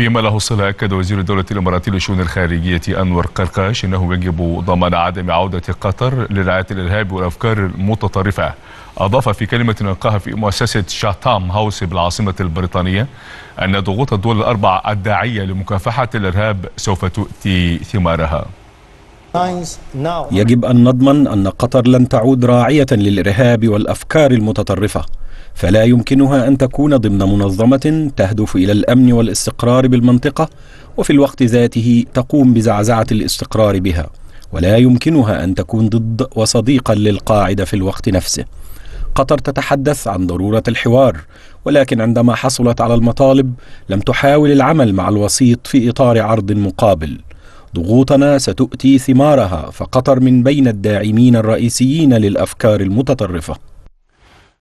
فيما له صلة أكد وزير الدولة الإماراتي للشؤون الخارجية أنور قرقاش أنه يجب ضمان عدم عودة قطر لرعاية الإرهاب والأفكار المتطرفة أضاف في كلمة ألقاها في مؤسسة شاتام هاوس بالعاصمة البريطانية أن ضغوط الدول الأربع الداعية لمكافحة الإرهاب سوف تؤتي ثمارها يجب أن نضمن أن قطر لن تعود راعية للإرهاب والأفكار المتطرفة فلا يمكنها أن تكون ضمن منظمة تهدف إلى الأمن والاستقرار بالمنطقة وفي الوقت ذاته تقوم بزعزعة الاستقرار بها ولا يمكنها أن تكون ضد وصديقا للقاعدة في الوقت نفسه قطر تتحدث عن ضرورة الحوار ولكن عندما حصلت على المطالب لم تحاول العمل مع الوسيط في إطار عرض مقابل ضغوطنا ستؤتي ثمارها فقطر من بين الداعمين الرئيسيين للأفكار المتطرفة